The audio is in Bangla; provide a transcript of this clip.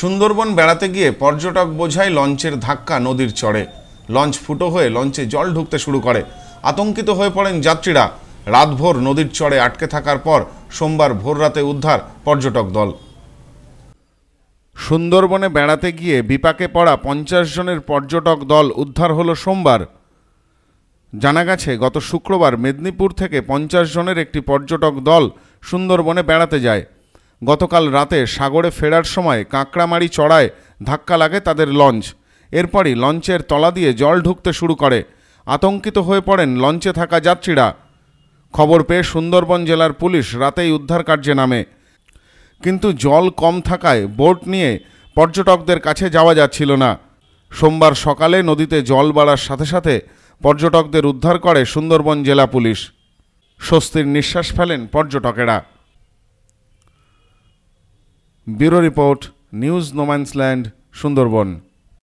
সুন্দরবন বেড়াতে গিয়ে পর্যটক বোঝায় লঞ্চের ধাক্কা নদীর চড়ে লঞ্চ ফুটো হয়ে লঞ্চে জল ঢুকতে শুরু করে আতঙ্কিত হয়ে পড়েন যাত্রীরা রাতভোর নদীর চড়ে আটকে থাকার পর সোমবার ভোররাতে উদ্ধার পর্যটক দল সুন্দরবনে বেড়াতে গিয়ে বিপাকে পড়া পঞ্চাশ জনের পর্যটক দল উদ্ধার হলো সোমবার জানা গেছে গত শুক্রবার মেদিনীপুর থেকে পঞ্চাশ জনের একটি পর্যটক দল সুন্দরবনে বেড়াতে যায় গতকাল রাতে সাগরে ফেরার সময় কাঁকড়ামারি চড়ায় ধাক্কা লাগে তাদের লঞ্চ এরপরই লঞ্চের তলা দিয়ে জল ঢুকতে শুরু করে আতঙ্কিত হয়ে পড়েন লঞ্চে থাকা যাত্রীরা খবর পেয়ে সুন্দরবন জেলার পুলিশ রাতেই উদ্ধার কার্যে নামে কিন্তু জল কম থাকায় বোট নিয়ে পর্যটকদের কাছে যাওয়া যাচ্ছিল না সোমবার সকালে নদীতে জল বাড়ার সাথে সাথে পর্যটকদের উদ্ধার করে সুন্দরবন জেলা পুলিশ স্বস্তির নিঃশ্বাস ফেলেন পর্যটকেরা bureau report news no man's land Sundarban